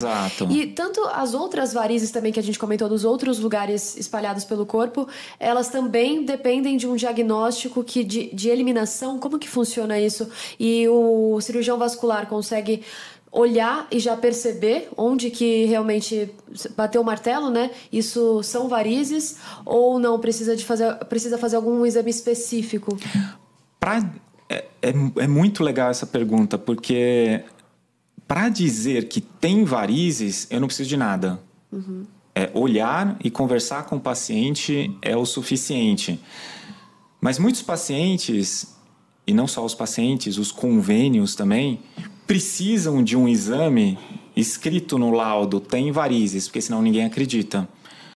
Exato. E tanto as outras varizes também que a gente comentou dos outros lugares espalhados pelo corpo, elas também dependem de um diagnóstico que de, de eliminação. Como que funciona isso? E o cirurgião vascular consegue olhar e já perceber onde que realmente bateu o martelo, né? Isso são varizes ou não precisa de fazer precisa fazer algum exame específico? Pra, é, é, é muito legal essa pergunta porque para dizer que tem varizes, eu não preciso de nada. Uhum. É, olhar e conversar com o paciente é o suficiente. Mas muitos pacientes, e não só os pacientes, os convênios também, precisam de um exame escrito no laudo tem varizes, porque senão ninguém acredita.